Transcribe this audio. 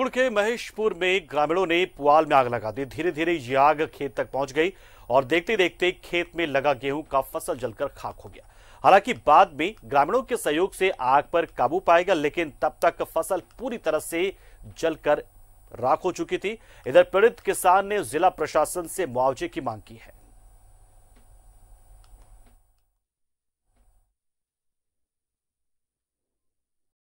नागपुर के महेशपुर में ग्रामीणों ने पुआल में आग लगा दी धीरे धीरे ये आग खेत तक पहुंच गई और देखते देखते खेत में लगा गेहूं का फसल जलकर खाक हो गया हालांकि बाद में ग्रामीणों के सहयोग से आग पर काबू पाएगा लेकिन तब तक फसल पूरी तरह से जलकर राख हो चुकी थी इधर पीड़ित किसान ने जिला प्रशासन से मुआवजे की मांग की है